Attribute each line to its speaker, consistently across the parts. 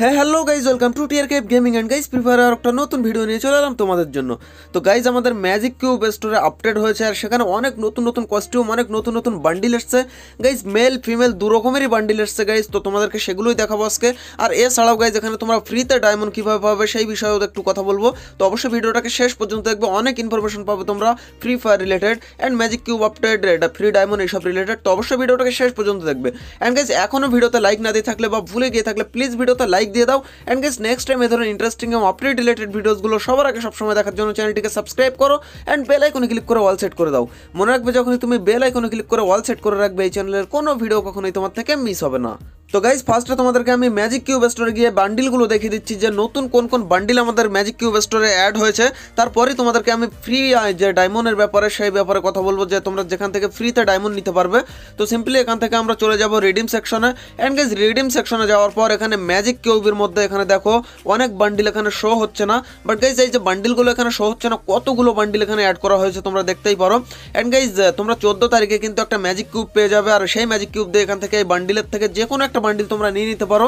Speaker 1: হ্যাঁ hello guys welcome to tear cape gaming and guys prefer আর একটা নতুন ভিডিও নিয়ে চলে এলাম তোমাদের জন্য তো গাইজ আমাদের ম্যাজিক কিউব স্টোরে আপডেট হয়েছে আর সেখানে অনেক নতুন নতুন কস্টিউম অনেক নতুন নতুন বান্ডিল এসছে গাইজ মেল ফিমেল দু রকমেরই বান্ডিল এসছে গাইজ তো তোমাদেরকে সেগুলোই দেখাবো আজকে আর এছাড়াও গাইজ এখানে তোমরা ফ্রিতে ডায়মন্ড কীভাবে পাবে সেই বিষয়েও একটু কথা বলবো তো অবশ্যই ভিডিওটাকে শেষ পর্যন্ত দেখবে অনেক ইনফরমেশন পাবে তোমরা Free Fire related and magic cube update এটা ফ্রি ডায়মন্ড এইসব রিলেটেড তো অবশ্যই ভিডিওটাকে শেষ পর্যন্ত দেখবে অ্যান্ড গাইজ এখনও ভিডিওতে লাইক না দিয়ে থাকলে বা ভুলে গিয়ে থাকলে প্লিজ ভিডিওতে লাইক লাইক দিয়ে দাও অ্যান্ড গেস নেক্সট টাইম এ ধরনের ইন্টারেস্টিং এবং আপডেট রিলেটেড ভিডিওসগুলো সবার আগে সবসময় দেখার জন্য চ্যানেলটিকে সাবস্ক্রাইব করো অ্যান্ড বেল আইকনে ক্লিক করে ওয়াল সেট করে দাও মনে রাখবে যখনই তুমি বেল আইকনে ক্লিক করে ওয়াল সেট করে রাখবে এই চ্যানেলের কোনো ভিডিও কখনোই তোমার থেকে মিস হবে না তো গাইজ ফার্স্টে তোমাদেরকে আমি ম্যাজিক কিউব স্টোরে গিয়ে বান্ডিলগুলো দেখিয়ে দিচ্ছি যে নতুন কোন কোন বান্ডিল আমাদের ম্যাজিক কিউব স্টোরে অ্যাড হয়েছে তারপরে তোমাদেরকে আমি ফ্রি যে ডায়মন্ডের ব্যাপারে সেই ব্যাপারে কথা বলবো যে তোমরা যেখান থেকে ফ্রিতে ডায়মন্ড নিতে পারবে তো সিম্পলি এখান থেকে আমরা চলে যাবো রিডিম সেকশনে অ্যান্ড গাইজ রিডিম সেকশনে যাওয়ার পর এখানে ম্যাজিক কিউ ছবির মধ্যে এখানে দেখো অনেক বান্ডিল এখানে শো হচ্ছে না বাট গাইজ এই যে বান্ডিলগুলো এখানে শো হচ্ছে না কতগুলো বান্ডিল এখানে অ্যাড করা হয়েছে তোমরা দেখতেই পারো অ্যান্ড গাইজ তোমরা চোদ্দ তারিখে কিন্তু একটা ম্যাজিক কিউব পেয়ে যাবে আর সেই ম্যাজিক কিউব দিয়ে এখান থেকে এই বান্ডিলের থেকে যে কোনো একটা বান্ডিল তোমরা নিয়ে নিতে পারো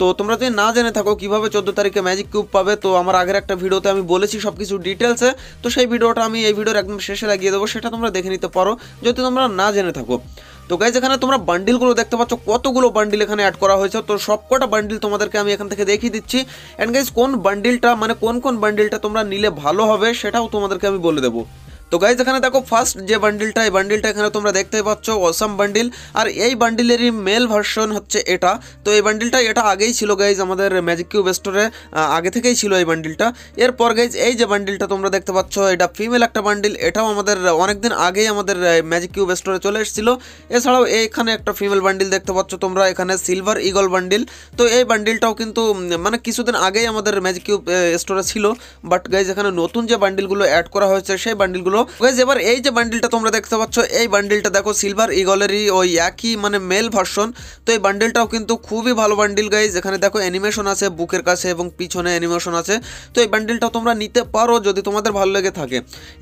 Speaker 1: তো তোমরা যদি না জেনে থাকো কিভাবে চোদ্দ তারিখে ম্যাজিক কিউব পাবে তো আমার আগের একটা ভিডিওতে আমি বলেছি সব কিছু ডিটেলসে তো সেই ভিডিওটা আমি এই ভিডিওর একদম শেষে লাগিয়ে দেবো সেটা তোমরা দেখে নিতে পারো যদি তোমরা না জেনে থাকো তো গাইজ এখানে তোমরা বান্ডিলগুলো দেখতে পাচ্ছ কতগুলো বান্ডিল এখানে অ্যাড করা হয়েছে তো সব কটা বান্ডিল তোমাদেরকে আমি এখান থেকে দেখিয়ে দিচ্ছি অ্যান্ড গাইজ কোন বান্ডিলটা মানে কোন কোন বান্ডিলটা তোমরা নিলে ভালো হবে সেটাও তোমাদেরকে আমি বলে দেবো তো গাইজ এখানে দেখো ফার্স্ট যে বান্ডিলটা এই বান্ডিলটা এখানে তোমরা দেখতে পাচ্ছ অসাম বান্ডিল আর এই বান্ডিলেরই মেল ভার্সন হচ্ছে এটা তো এই বান্ডিলটা এটা আগেই ছিল গাইজ আমাদের ম্যাজিক কিউব স্টোরে আগে থেকেই ছিল এই বান্ডিলটা এরপর গাইজ এই যে বান্ডিলটা তোমরা দেখতে পাচ্ছ এটা ফিমেল একটা বান্ডিল এটাও আমাদের অনেকদিন আগেই আমাদের ম্যাজিক কিউব স্টোরে চলে এসেছিল এছাড়াও এইখানে একটা ফিমেল বান্ডিল দেখতে পাচ্ছ তোমরা এখানে সিলভার ইগল বান্ডিল তো এই বান্ডিলটাও কিন্তু মানে কিছুদিন আগেই আমাদের ম্যাজিক কিউব স্টোরে ছিল বাট গাইজ এখানে নতুন যে বান্ডিলগুলো অ্যাড করা হয়েছে সেই বান্ডিলগুলো হলো এবার এই যে বান্ডিলটা তোমরা দেখতে পাচ্ছ এই বান্ডিলটা দেখো সিলভার ইগলেরই ওই একই মানে মেল ভার্সন তো এই বান্ডিলটাও কিন্তু খুবই ভালো বান্ডিল গাইজ এখানে দেখো অ্যানিমেশন আছে বুকের কাছে এবং পিছনে অ্যানিমেশন আছে তো এই বান্ডিলটা তোমরা নিতে পারো যদি তোমাদের ভালো লেগে থাকে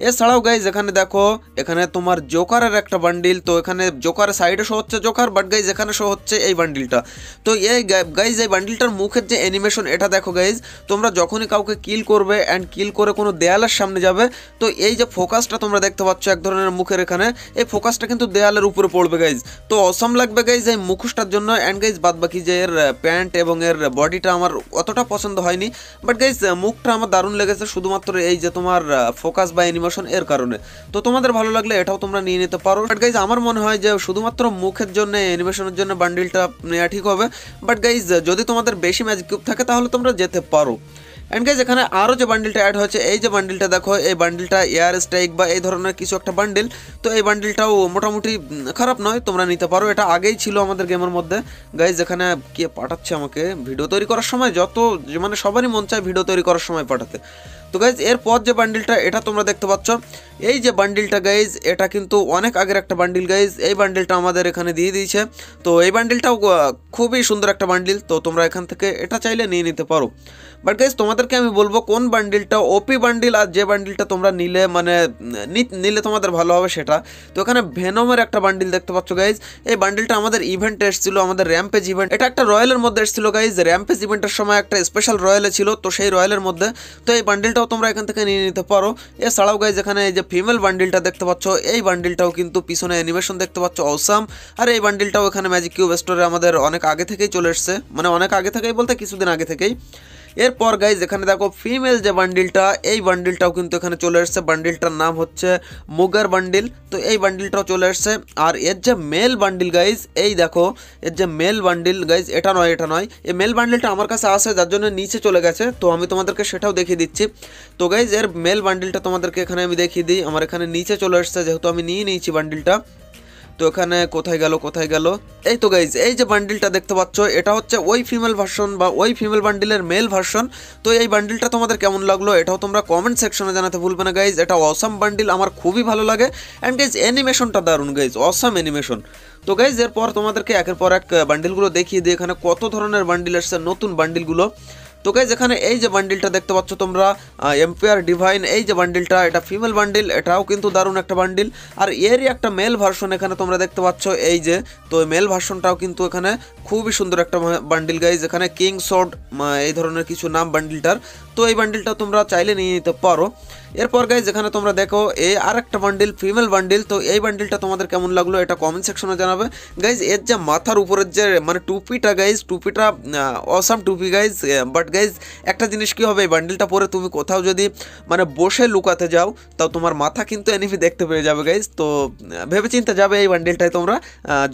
Speaker 1: এছাড়াও গাইজ এখানে দেখো এখানে তোমার জোকারের একটা বান্ডিল তো এখানে জোকার সাইডে শো হচ্ছে জোকার বাট গাইজ এখানে শো হচ্ছে এই বান্ডিলটা তো এই গাইজ এই বান্ডিলটার মুখের যে অ্যানিমেশন এটা দেখো গাইজ তোমরা যখনই কাউকে কিল করবে অ্যান্ড কিল করে কোনো দেয়ালের সামনে যাবে তো এই যে ফোকাস ফোকাসটা তোমরা দেখতে পাচ্ছ এক ধরনের মুখের এখানে এই ফোকাসটা কিন্তু দেয়ালের উপরে পড়বে গাইজ তো অসম লাগবে গাইজ এই মুখোশটার জন্য অ্যান্ড গাইজ বাদ বাকি যে এর প্যান্ট এবং এর বডিটা আমার অতটা পছন্দ হয়নি বাট গাইজ মুখটা আমার দারুণ লেগেছে শুধুমাত্র এই যে তোমার ফোকাস বা অ্যানিমেশন এর কারণে তো তোমাদের ভালো লাগলে এটাও তোমরা নিয়ে নিতে পারো বাট গাইজ আমার মনে হয় যে শুধুমাত্র মুখের জন্য অ্যানিমেশনের জন্য বান্ডিলটা নেওয়া ঠিক হবে বাট গাইজ যদি তোমাদের বেশি ম্যাজিক কিউব থাকে তাহলে তোমরা যেতে পারো অ্যান্ড গাইজ এখানে আরও যে বান্ডিলটা অ্যাড হয়েছে এই যে বান্ডিলটা দেখো এই বান্ডিলটা এয়ার স্ট্রাইক বা এই ধরনের কিছু একটা বান্ডিল তো এই বান্ডিলটাও মোটামুটি খারাপ নয় তোমরা নিতে পারো এটা আগেই ছিল আমাদের গেমের মধ্যে গাইজ এখানে কে পাঠাচ্ছে আমাকে ভিডিও তৈরি করার সময় যত মানে সবারই মন চায় ভিডিও তৈরি করার সময় পাঠাতে তো গাইজ এরপর যে বান্ডিলটা এটা তোমরা দেখতে পাচ্ছ এই যে বান্ডিলটা গাইজ এটা কিন্তু অনেক আগের একটা বান্ডিল গাইজ এই বান্ডিলটা আমাদের এখানে দিয়ে দিয়েছে তো এই বান্ডিলটাও খুবই সুন্দর একটা বান্ডিল তো তোমরা এখান থেকে এটা চাইলে নিয়ে নিতে পারো বাট গাইজ তোমাদেরকে আমি বলবো কোন বান্ডিলটা ওপি বান্ডিল আর যে বান্ডিলটা তোমরা নিলে মানে নিলে তোমাদের ভালো হবে সেটা তো এখানে ভেনমের একটা বান্ডিল দেখতে পাচ্ছ গাইজ এই বান্ডিলটা আমাদের ইভেন্টে এসেছিল আমাদের র্যাম্পেজ ইভেন্ট এটা একটা রয়্যালের মধ্যে এসেছিল গাইজ র্যাম্পেজ ইভেন্টের সময় একটা স্পেশাল রয়্যালে ছিল তো সেই রয়্যালের মধ্যে তো এই বান্ডিল বান্ডিলটাও তোমরা এখান থেকে নিয়ে নিতে পারো এছাড়াও গাইজ এখানে এই যে ফিমেল বান্ডিলটা দেখতে পাচ্ছ এই বান্ডিলটাও কিন্তু পিছনে অ্যানিমেশন দেখতে পাচ্ছ অসাম আর এই বান্ডিলটাও এখানে ম্যাজিক কিউব স্টোরে আমাদের অনেক আগে থেকেই চলে এসছে মানে অনেক আগে থেকেই বলতে কিছুদিন আগে থেকেই এর পর गाइस এখানে দেখো ফিমেল যে বান্ডিলটা এই বান্ডিলটাও কিন্তু এখানে চলে আসছে বান্ডিলটার নাম হচ্ছে মোগার বান্ডিল তো এই বান্ডিলটাও চলে আসছে আর এর যে মেল বান্ডিল गाइस এই দেখো এর যে মেল বান্ডিল गाइस এটা নয় এটা নয় এই মেল বান্ডিলটা আমার কাছে আসে যার জন্য নিচে চলে গেছে তো আমি তোমাদেরকে সেটাও দেখিয়ে দিচ্ছি তো गाइस এর মেল বান্ডিলটা তোমাদেরকে এখানে আমি দেখিয়ে দিই আমার এখানে নিচে চলে আসছে যেহেতু আমি নিয়ে নিয়েছি বান্ডিলটা তো এখানে কোথায় গেল কোথায় গেল এই তো গাইজ এই যে বান্ডিলটা দেখতে পাচ্ছ এটা হচ্ছে ওই ফিমেল ভার্সন বা ওই ফিমেল বান্ডিলের মেল ভার্সন তো এই বান্ডিলটা তোমাদের কেমন লাগলো এটাও তোমরা কমেন্ট সেকশনে জানাতে ভুলবে না গাইজ এটা অসাম বান্ডিল আমার খুবই ভালো লাগে অ্যান্ড গাইজ অ্যানিমেশনটা দারুণ গাইজ অসাম অ্যানিমেশন তো গাইজ এরপর তোমাদেরকে একের পর এক বান্ডিলগুলো দেখিয়ে দিই এখানে কত ধরনের বান্ডিল আসছে নতুন বান্ডিলগুলো তো গাইজ এখানে এই যে বান্ডিলটা দেখতে পাচ্ছ তোমরা এম্পায়ার ডিভাইন এই যে বান্ডিলটা এটা ফিমেল বান্ডিল এটাও কিন্তু দারুণ একটা বান্ডিল আর এরই একটা মেল ভার্সন এখানে তোমরা দেখতে পাচ্ছ এই যে তো মেল ভার্সনটাও কিন্তু এখানে খুবই সুন্দর একটা বান্ডিল গাইজ এখানে কিং শর্ট এই ধরনের কিছু নাম বান্ডিলটার তো এই বান্ডিলটা তোমরা চাইলে নিয়ে নিতে পারো এরপর গাইজ এখানে তোমরা দেখো এই আর একটা বান্ডিল ফিমেল বান্ডিল তো এই বান্ডিলটা তোমাদের কেমন লাগলো এটা কমেন্ট সেকশনে জানাবে গাইজ এর যে মাথার উপরের যে মানে টুপিটা গাইজ টুপিটা অসাম টুপি গাইজ বাট গাইজ একটা জিনিস কি হবে এই বান্ডিলটা পরে তুমি কোথাও যদি মানে বসে লুকাতে যাও তাও তোমার মাথা কিন্তু এনিফি দেখতে পেয়ে যাবে গাইজ তো ভেবে চিন্তা যাবে এই বান্ডিলটায় তোমরা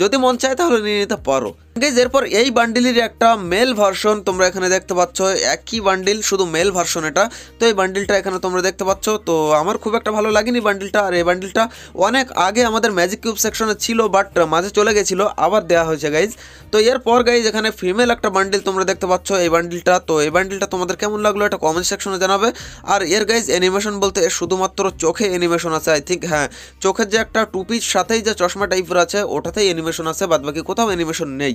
Speaker 1: যদি মন চায় তাহলে নিয়ে নিতে পারো গাইজ এরপর এই বান্ডিলের একটা মেল ভার্সন তোমরা এখানে দেখতে পাচ্ছ একই বান্ডিল শুধু মেল ভার্সন এটা তো এই বান্ডিলটা এখানে তোমরা দেখতে পাচ্ছ তো আমার খুব একটা ভালো লাগেনি বান্ডিলটা আর এই বান্ডিলটা অনেক আগে আমাদের ম্যাজিক কিউব সেকশনে ছিল বাট মাঝে চলে গেছিল আবার দেওয়া হয়েছে গাইজ তো এরপর গাইজ এখানে ফিমেল একটা বান্ডিল তোমরা দেখতে পাচ্ছ এই বান্ডিলটা তো এই বান্ডিলটা তোমাদের কেমন লাগলো এটা কমেন্ট সেকশনে জানাবে আর এর গাইজ অ্যানিমেশন বলতে শুধুমাত্র চোখে অ্যানিমেশন আছে আই থিঙ্ক হ্যাঁ চোখের যে একটা টুপির সাথেই যে চশমা টাইপের আছে ওটাতেই অ্যানিমেশন আছে বাদবাকি কোথাও অ্যানিমেশন নেই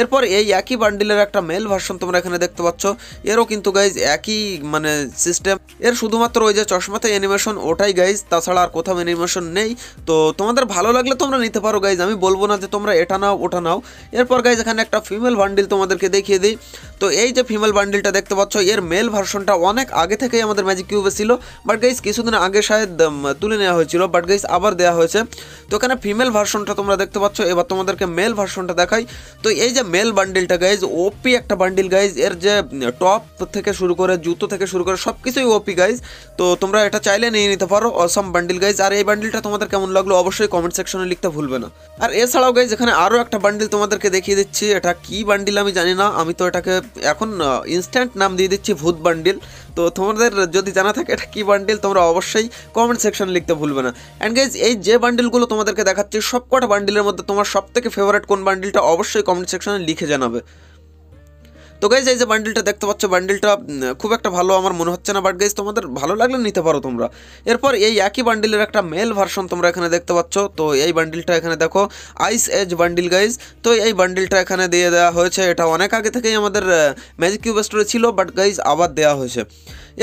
Speaker 1: এরপর এই একই বান্ডিলের একটা মেল ভার্সন তোমরা এখানে দেখতে পাচ্ছ এরও কিন্তু গাইজ একই মানে সিস্টেম এর শুধুমাত্র ওই যে চশমাতে অ্যানিমেশন ওটাই গাইজ তাছাড়া আর কোথাও অ্যানিমেশন নেই তো তোমাদের ভালো লাগলে তোমরা নিতে পারো গাইজ আমি বলবো না যে তোমরা এটা নাও ওটা নাও এরপর গাইজ এখানে একটা ফিমেল বান্ডিল তোমাদেরকে দেখিয়ে দিই তো এই যে ফিমেল বান্ডিলটা দেখতে পাচ্ছ এর মেল ভার্সনটা অনেক আগে থেকেই আমাদের ম্যাজিক কিউবে ছিল বাট গাইজ কিছুদিন আগে শায়দ তুলে নেওয়া হয়েছিল বাট গাইজ আবার দেওয়া হয়েছে তো এখানে ফিমেল ভার্সনটা তোমরা দেখতে পাচ্ছ এবার তোমাদেরকে মেল ভার্সনটা দেখাই তো এই যে যে মেল বান্ডিলটা গাইজ ওপি একটা বান্ডিল গাইজ এর যে টপ থেকে শুরু করে জুতো থেকে শুরু করে সব কিছুই ওপি গাইজ তো তোমরা এটা চাইলে নিয়ে নিতে পারো অসম বান্ডিল গাইজ আর এই বান্ডিলটা তোমাদের কেমন লাগলো অবশ্যই কমেন্ট সেকশনে লিখতে ভুলবে না আর এছাড়াও গাইজ এখানে আরও একটা বান্ডিল তোমাদেরকে দেখিয়ে দিচ্ছি এটা কি বান্ডিল আমি জানি না আমি তো এটাকে এখন ইনস্ট্যান্ট নাম দিয়ে দিচ্ছি ভূত বান্ডিল তো তোমাদের যদি জানা থাকে এটা কী বান্ডেল তোমরা অবশ্যই কমেন্ট সেকশন লিখতে ভুলবে না অ্যান্ড গাইজ এই যে বান্ডেলগুলো তোমাদেরকে দেখাচ্ছি সবকটা বান্ডেলের মধ্যে তোমার সব থেকে ফেভারিট কোন বান্ডেলটা অবশ্যই কমেন্ট সেকশনে লিখে জানাবে তো গাইজ এই যে বান্ডেলটা দেখতে পাচ্ছ বান্ডেলটা খুব একটা ভালো আমার মনে হচ্ছে না বাট গাইজ তোমাদের ভালো লাগলে নিতে পারো তোমরা এরপর এই একই বান্ডেলের একটা মেল ভার্সন তোমরা এখানে দেখতে পাচ্ছ তো এই বান্ডেলটা এখানে দেখো আইস এজ বান্ডিল গাইজ তো এই বান্ডেলটা এখানে দিয়ে দেওয়া হয়েছে এটা অনেক আগে থেকেই আমাদের ম্যাজিক কিউব স্টোরে ছিল বাট গাইজ আবার দেওয়া হয়েছে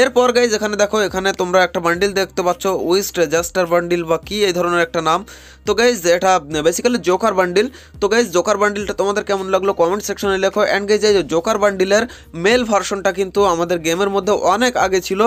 Speaker 1: এরপর গাইজ এখানে দেখো এখানে তোমরা একটা বান্ডিল দেখতে পাচ্ছ উইস্ট জাস্টার বান্ডিল বা কি এই ধরনের একটা নাম তো গাইজ এটা বেসিক্যালি জোকার বান্ডিল তো গাইজ জোকার বান্ডিলটা তোমাদের কেমন লাগলো কমেন্ট সেকশনে লেখো অ্যান্ড গাইজ এই জোকার বান্ডিলের মেল ভার্সনটা কিন্তু আমাদের গেমের মধ্যে অনেক আগে ছিল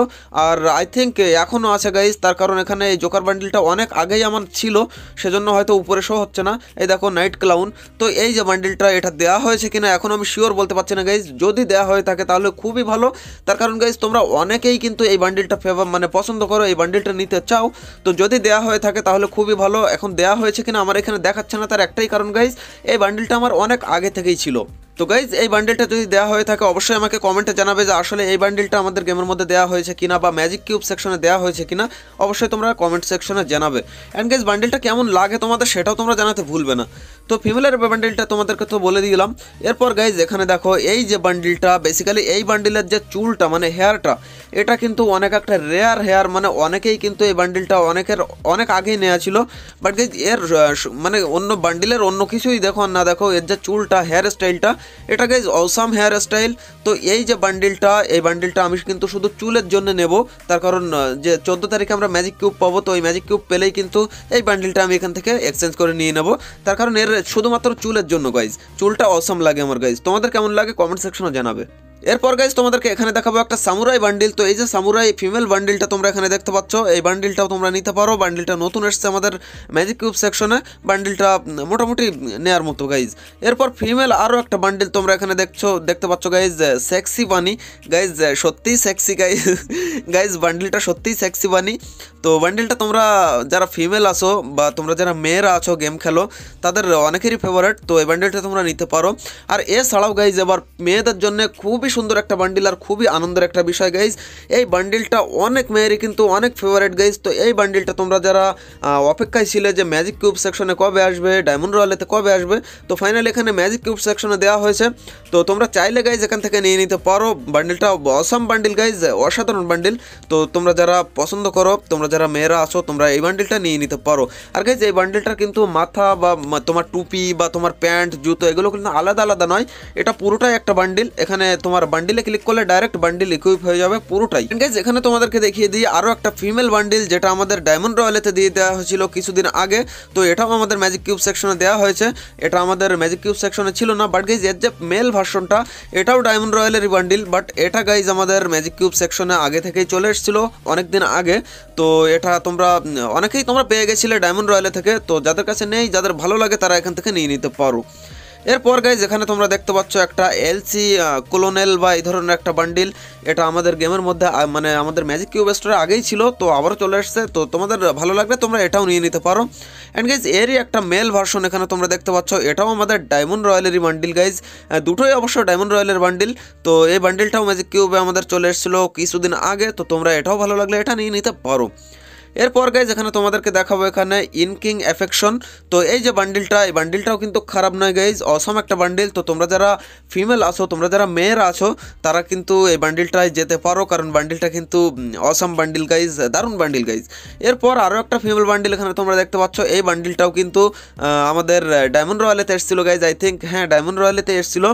Speaker 1: আর আই থিঙ্ক এখনও আছে গাইজ তার কারণ এখানে এই জোকার বান্ডিলটা অনেক আগেই আমার ছিল সেজন্য হয়তো উপরে শো হচ্ছে না এই দেখো নাইট ক্লাউন তো এই যে বান্ডিলটা এটা দেওয়া হয়েছে কিনা এখন আমি শিওর বলতে পারছি না গাইজ যদি দেওয়া হয়ে থাকে তাহলে খুবই ভালো তার কারণ গাইজ তোমরা অনেক অনেকেই কিন্তু এই বান্ডিলটা ফেভার মানে পছন্দ করো এই বান্ডিলটা নিতে চাও তো যদি দেওয়া হয়ে থাকে তাহলে খুবই ভালো এখন দেওয়া হয়েছে কিনা আমার এখানে দেখাচ্ছে না তার একটাই কারণ গাইজ এই বান্ডিলটা আমার অনেক আগে থেকেই ছিল তো গাইজ এই বান্ডেলটা যদি দেওয়া হয়ে থাকে অবশ্যই আমাকে কমেন্টে জানাবে যে আসলে এই বান্ডেলটা আমাদের গেমের মধ্যে দেওয়া হয়েছে কিনা বা ম্যাজিক কিউব সেকশনে দেওয়া হয়েছে কিনা অবশ্যই তোমরা কমেন্ট সেকশনে জানাবে অ্যান্ড গাইজ বান্ডেলটা কেমন লাগে তোমাদের সেটাও তোমরা জানাতে ভুলবে না তো ফিমেলের বান্ডেলটা তোমাদেরকে তো বলে দিলাম এরপর গাইজ এখানে দেখো এই যে বান্ডেলটা বেসিক্যালি এই বান্ডেলের যে চুলটা মানে হেয়ারটা এটা কিন্তু অনেক একটা রেয়ার হেয়ার মানে অনেকেই কিন্তু এই বান্ডেলটা অনেকের অনেক আগেই নেওয়া ছিল বাট গাইজ এর মানে অন্য বান্ডেলের অন্য কিছুই দেখো না দেখো এর যে চুলটা হেয়ার স্টাইলটা এটা গাইজ অসাম হেয়ার স্টাইল তো এই যে বান্ডিলটা এই বান্ডিলটা আমি কিন্তু শুধু চুলের জন্য নেব তার কারণ যে চোদ্দো তারিখে আমরা ম্যাজিক কিউব পাবো তো এই ম্যাজিক কিউব পেলেই কিন্তু এই বান্ডিলটা আমি এখান থেকে এক্সচেঞ্জ করে নিয়ে নেব তার কারণ এর শুধুমাত্র চুলের জন্য গাইজ চুলটা অসাম লাগে আমার গাইজ তোমাদের কেমন লাগে কমেন্ট সেকশনে জানাবে এরপর গাইজ তোমাদেরকে এখানে দেখাবো একটা সামুরাই বান্ডিল তো এই যে সামুরাই ফিমেল বান্ডিলটা তোমরা এখানে দেখতে পাচ্ছ এই বান্ডিলটাও তোমরা নিতে পারো বান্ডিলটা নতুন এসছে আমাদের ম্যাজিক কিউব সেকশনে বান্ডিলটা মোটামুটি নেয়ার মতো গাইজ এরপর ফিমেল আরও একটা বান্ডিল তোমরা এখানে দেখছো দেখতে পাচ্ছ গাইজ সেক্সি বানি গাইজ সত্যিই সেক্সি গাইজ গাইজ বান্ডিলটা সত্যিই সেক্সি বানি তো বান্ডিলটা তোমরা যারা ফিমেল আসো বা তোমরা যারা মেয়েরা আছো গেম খেলো তাদের অনেকেরই ফেভারেট তো এই বান্ডিলটা তোমরা নিতে পারো আর এছাড়াও গাইজ এবার মেয়েদের জন্য খুবই সুন্দর একটা বান্ডিল আর খুবই আনন্দের একটা বিষয় গাইজ এই বান্ডিলটা অনেক মেয়েরই কিন্তু অনেক ফেভারেট গাইজ তো এই বান্ডিলটা তোমরা যারা অপেক্ষায় ছিলে যে ম্যাজিক কিউব সেকশনে কবে আসবে ডায়মন্ড রয়ালেতে কবে আসবে তো ফাইনালি এখানে ম্যাজিক কিউব সেকশনে দেওয়া হয়েছে তো তোমরা চাইলে গাইজ এখান থেকে নিয়ে নিতে পারো বান্ডিলটা অসম বান্ডিল গাইজ অসাধারণ বান্ডিল তো তোমরা যারা পছন্দ করো তোমরা যারা মেয়েরা আছো তোমরা এই বান্ডিলটা নিয়ে নিতে পারো আর গাইজ এই বান্ডিলটার কিন্তু মাথা বা তোমার টুপি বা তোমার প্যান্ট জুতো এগুলো কিন্তু আলাদা আলাদা নয় এটা পুরোটাই একটা বান্ডিল এখানে তোমার আর বান্ডিলে ক্লিক করলে ডাইরেক্ট বান্ডিল ইকুইপ হয়ে যাবে পুরোটাই গাইজ এখানে তোমাদেরকে দেখিয়ে দিই আরও একটা ফিমেল বান্ডিল যেটা আমাদের ডায়মন্ড রয়েলেতে দিয়ে দেওয়া হয়েছিল কিছুদিন আগে তো এটাও আমাদের ম্যাজিক কিউব সেকশনে দেওয়া হয়েছে এটা আমাদের ম্যাজিক কিউব সেকশনে ছিল না বাট গাইজ এর যে মেল ভার্সনটা এটাও ডায়মন্ড রয়্যালেরই বান্ডিল বাট এটা গাইজ আমাদের ম্যাজিক কিউব সেকশনে আগে থেকেই চলে এসেছিল অনেক দিন আগে তো এটা তোমরা অনেকেই তোমরা পেয়ে গেছিলে ডায়মন্ড রয়্যালে থেকে তো যাদের কাছে নেই যাদের ভালো লাগে তারা এখান থেকে নিয়ে নিতে পারো এরপর গাইজ এখানে তোমরা দেখতে পাচ্ছ একটা এলসি কোলোনেল বা এই ধরনের একটা বান্ডিল এটা আমাদের গেমের মধ্যে মানে আমাদের ম্যাজিক কিউব স্টোরে আগেই ছিল তো আবারও চলে এসছে তো তোমাদের ভালো লাগলে তোমরা এটাও নিয়ে নিতে পারো অ্যান্ড গাইজ এরই একটা মেল ভার্সন এখানে তোমরা দেখতে পাচ্ছ এটাও আমাদের ডায়মন্ড রয়্যালেরই বান্ডিল গাইজ দুটোই অবশ্য ডায়মন্ড রয়্যালের বান্ডিল তো এই বান্ডিলটাও ম্যাজিক কিউবে আমাদের চলে এসেছিলো কিছুদিন আগে তো তোমরা এটাও ভালো লাগলে এটা নিয়ে নিতে পারো এরপর গাইজ এখানে তোমাদেরকে দেখাবো এখানে ইনকিং এফেকশন তো এই যে বান্ডিলটা এই বান্ডিলটাও কিন্তু খারাপ নয় গাইজ অসম একটা বান্ডিল তো তোমরা যারা ফিমেল আছো তোমরা যারা মেয়েরা আছো তারা কিন্তু এই বান্ডিলটায় যেতে পারো কারণ বান্ডিলটা কিন্তু অসম বান্ডিল গাইজ দারুণ বান্ডিল গাইজ এরপর আরও একটা ফিমেল বান্ডিল এখানে তোমরা দেখতে পাচ্ছ এই বান্ডিলটাও কিন্তু আমাদের ডায়মন্ড রয়্যালেতে এসেছিলো গাইজ আই থিঙ্ক হ্যাঁ ডায়মন্ড রয়্যালেতে এসেছিলো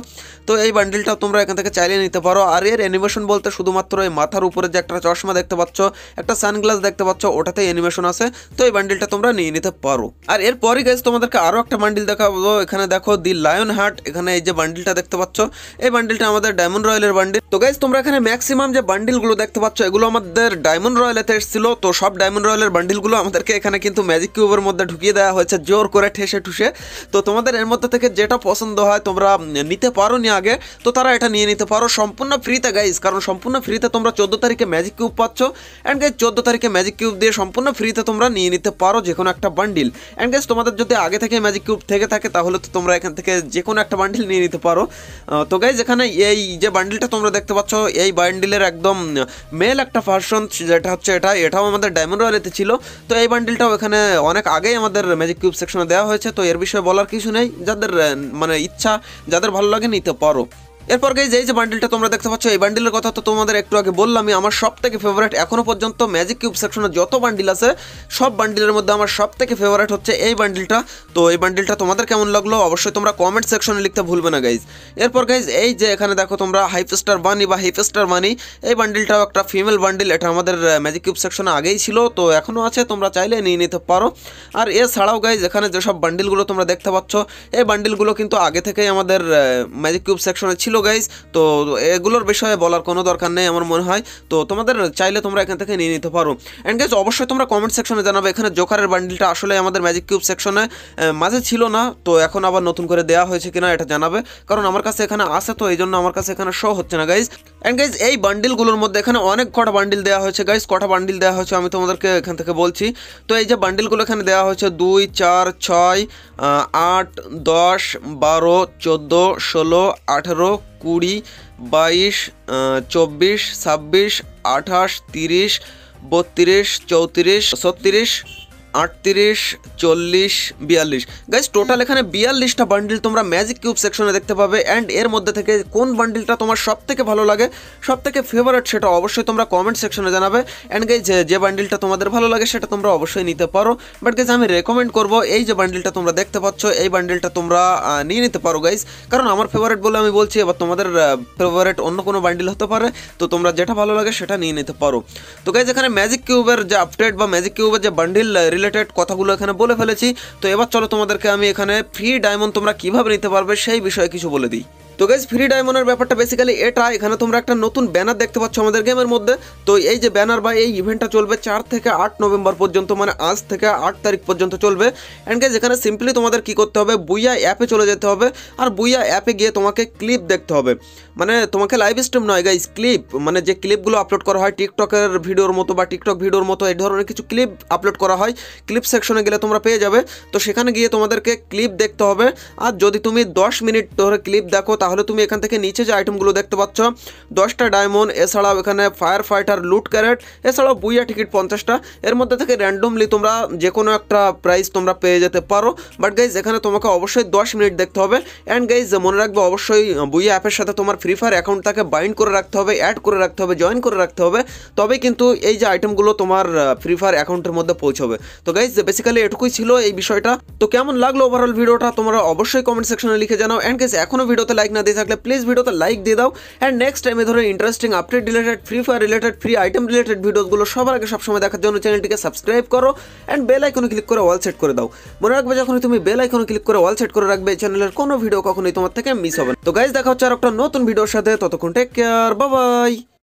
Speaker 1: তো এই বান্ডিলটাও তোমরা এখান থেকে চালিয়ে নিতে পারো আর এর অ্যানিমেশন বলতে শুধুমাত্র এই মাথার উপরে যে একটা চশমা দেখতে পাচ্ছ একটা সানগ্লাস দেখতে পাচ্ছ ওটাতে অ্যানিমেশন আছে তো এই বান্ডিলটা তোমরা নিয়ে নিতে পারো আর এরপরে গেছে তোমাদেরকে আরও একটা বান্ডিল দেখাবো এখানে দেখো দি লায়ন হার্ট এখানে এই যে বান্ডিলটা দেখতে পাচ্ছ এই বান্ডিলটা আমাদের ডায়মন্ড রয়্যালের বান্ডিল তো গাইজ তোমরা এখানে ম্যাক্সিমাম যে বান্ডিলগুলো দেখতে পাচ্ছ এগুলো আমাদের ডায়মন্ড রয়্যালেতে এসেছিল তো সব ডায়মন্ড রয়্যালের বান্ডিলগুলো আমাদেরকে এখানে কিন্তু ম্যাজিক কিউবের মধ্যে ঢুকিয়ে দেওয়া হয়েছে জোর করে ঠেসে ঠুসে তো তোমাদের এর মধ্যে থেকে যেটা পছন্দ হয় তোমরা নিতে পারো নি আগে তো তারা এটা নিয়ে নিতে পারো সম্পূর্ণ ফ্রিতে গাইজ কারণ সম্পূর্ণ ফ্রিতে তোমরা চোদ্দ তারিখে ম্যাজিক কিউব পাচ্ছ অ্যান্ড গাইজ চোদ্দো তারিখে ম্যাজিক কিউব দিয়ে সম্পূর্ণ ফ্রিতে তোমরা নিয়ে নিতে পারো যে কোনো একটা বান্ডিল অ্যান্ড গেস তোমাদের যদি আগে থেকে ম্যাজিক কিউব থেকে থাকে তাহলে তো তোমরা এখান থেকে যে কোনো একটা বান্ডিল নিয়ে নিতে পারো তো গাইজ এখানে এই যে বান্ডিলটা তোমরা দেখতে পাচ্ছ এই বান্ডিলের একদম মেল একটা ফার্শন যেটা হচ্ছে এটা এটাও আমাদের ডায়মন্ড রয়ালিতে ছিল তো এই বান্ডিলটাও এখানে অনেক আগেই আমাদের ম্যাজিক কিউব সেকশনে দেওয়া হয়েছে তো এর বিষয়ে বলার কিছু নেই যাদের মানে ইচ্ছা যাদের ভালো লাগে নিতে পারো এরপর গাইজ এই যে বান্ডিলটা তোমরা দেখতে পাচ্ছ এই বান্ডিলের কথা তো তোমাদের একটু আগে বললামই আমার সব থেকে ফেভারিট এখনো পর্যন্ত ম্যাজিক কিউব সেকশনে যত বান্ডিল আছে সব বান্ডিলের মধ্যে আমার সব থেকে ফেভারিট হচ্ছে এই বান্ডিলটা তো এই বান্ডিলটা তোমাদের কেমন লাগলো অবশ্যই তোমরা কমেন্ট সেকশনে লিখতে ভুলবে না গাইজ এরপর গাইজ এই যে এখানে দেখো তোমরা স্টার বানি বা স্টার বানি এই বান্ডিলটাও একটা ফিমেল বান্ডিল এটা আমাদের ম্যাজিক কিউব সেকশনে আগেই ছিল তো এখনও আছে তোমরা চাইলে নিয়ে নিতে পারো আর এছাড়াও গাইজ এখানে যেসব বান্ডিলগুলো তোমরা দেখতে পাচ্ছ এই বান্ডিলগুলো কিন্তু আগে থেকেই আমাদের ম্যাজিক কিউব সেকশনে ছিল গাইজ তো এগুলোর বিষয়ে বলার কোনো দরকার নেই আমার মনে হয় তো তোমাদের চাইলে তোমরা এখান থেকে নিয়ে নিতে পারো অ্যান্ড গাইজ অবশ্যই তোমরা কমেন্ট সেকশনে জানাবে এখানে জোকারের বান্ডিলটা আসলে আমাদের ম্যাজিক কিউব সেকশনে মাঝে ছিল না তো এখন আবার নতুন করে দেওয়া হয়েছে কিনা এটা জানাবে কারণ আমার কাছে এখানে আছে তো এই জন্য আমার কাছে এখানে শো হচ্ছে না গাইজ অ্যান্ড গাইজ এই বান্ডিলগুলোর মধ্যে এখানে অনেক কটা বান্ডিল দেওয়া হয়েছে গাইজ কটা বান্ডিল দেওয়া হয়েছে আমি তোমাদেরকে এখান থেকে বলছি তো এই যে বান্ডিলগুলো এখানে দেওয়া হয়েছে দুই চার ছয় আট দশ বারো চোদ্দো ষোলো আঠেরো কুড়ি বাইশ চব্বিশ ছাব্বিশ আঠাশ তিরিশ বত্রিশ চৌত্রিশ ছত্রিশ আটত্রিশ চল্লিশ বিয়াল্লিশ গাইজ টোটাল এখানে বিয়াল্লিশটা বান্ডিল তোমরা ম্যাজিক কিউব সেকশনে দেখতে পাবে অ্যান্ড এর মধ্যে থেকে কোন বান্ডিলটা তোমার সব থেকে ভালো লাগে সব থেকে ফেভারেট সেটা অবশ্যই তোমরা কমেন্ট সেকশনে জানাবে অ্যান্ড গাইজ যে বান্ডিলটা তোমাদের ভালো লাগে সেটা তোমরা অবশ্যই নিতে পারো বাট গাইজ আমি রেকমেন্ড করব এই যে বান্ডিলটা তোমরা দেখতে পাচ্ছ এই বান্ডিলটা তোমরা নিয়ে নিতে পারো গাইজ কারণ আমার ফেভারেট বলে আমি বলছি এবার তোমাদের ফেভারেট অন্য কোনো বান্ডিল হতে পারে তো তোমরা যেটা ভালো লাগে সেটা নিয়ে নিতে পারো তো গাইজ এখানে ম্যাজিক কিউবের যে আপডেট বা ম্যাজিক কিউবের যে বান্ডিল রিলেটেড কথাগুলো এখানে বলে ফেলেছি তো এবার চলো তোমাদেরকে আমি এখানে ফ্রি ডায়মন্ড তোমরা কিভাবে নিতে পারবে সেই বিষয়ে কিছু বলে দিই তো গাইজ ফ্রি ডায়মন্ডের ব্যাপারটা বেসিক্যালি এটা এখানে তোমরা একটা নতুন ব্যানার দেখতে পাচ্ছ আমাদের গেমের মধ্যে তো এই যে ব্যানার বা এই ইভেন্টটা চলবে চার থেকে আট নভেম্বর পর্যন্ত মানে আজ থেকে আট তারিখ পর্যন্ত চলবে অ্যান্ড গাইজ এখানে সিম্পলি তোমাদের কি করতে হবে বুইয়া অ্যাপে চলে যেতে হবে আর বুইয়া অ্যাপে গিয়ে তোমাকে ক্লিপ দেখতে হবে মানে তোমাকে লাইভ স্ট্রিম নয় গাইজ ক্লিপ মানে যে ক্লিপগুলো আপলোড করা হয় টিকটকের ভিডিওর মতো বা টিকটক ভিডিওর মতো এই ধরনের কিছু ক্লিপ আপলোড করা হয় ক্লিপ সেকশনে গেলে তোমরা পেয়ে যাবে তো সেখানে গিয়ে তোমাদেরকে ক্লিপ দেখতে হবে আর যদি তুমি দশ মিনিট ধরে ক্লিপ দেখো তাহলে তুমি এখান থেকে নিচে যে আইটেমগুলো দেখতে পাচ্ছ দশটা ডায়মন্ড এছাড়াও এখানে ফায়ার ফাইটার লুট ক্যারেট এছাড়াও বুইয়া টিকিট পঞ্চাশটা এর মধ্যে থেকে র্যান্ডমলি তোমরা যে কোনো একটা প্রাইজ তোমরা পেয়ে যেতে পারো বাট গাইজ এখানে তোমাকে অবশ্যই দশ মিনিট দেখতে হবে অ্যান্ড গাইজ মনে রাখবে অবশ্যই বুইয়া অ্যাপের সাথে তোমার ফ্রি ফায়ার অ্যাকাউন্টটাকে বাইন্ড করে রাখতে হবে অ্যাড করে রাখতে হবে জয়েন করে রাখতে হবে তবে কিন্তু এই যে আইটেমগুলো তোমার ফ্রি ফায়ার অ্যাকাউন্টের মধ্যে পৌঁছবে তো গাইজ বেসিক্যালি এটুকুই ছিল এই বিষয়টা তো কেমন লাগলো ওভারঅল ভিডিওটা তোমরা অবশ্যই কমেন্ট সেকশনে লিখে জানাও অ্যান্ড গাইজ এখনও ভিডিওতে লাইক না দিয়ে থাকলে প্লিজ ভিডিওতে লাইক দিয়ে দাও অ্যান্ড নেক্সট টাইম এ ধরনের interesting update related Free Fire related free item related ভিডিওগুলো সবার আগে সবসময় দেখার জন্য চ্যানেলটিকে সাবস্ক্রাইব করো অ্যান্ড বেল আইকনে ক্লিক করে ওয়াল সেট করে দাও মনে রাখবে যখনই তুমি বেল আইকনে ক্লিক করে ওয়াল সেট করে রাখবে চ্যানেলের কোনো ভিডিও কখনোই তোমার থেকে মিস হবে না তো গাইজ দেখা হচ্ছে আর একটা নতুন ভিডিওর সাথে ততক্ষণ টেক কেয়ার বাবাই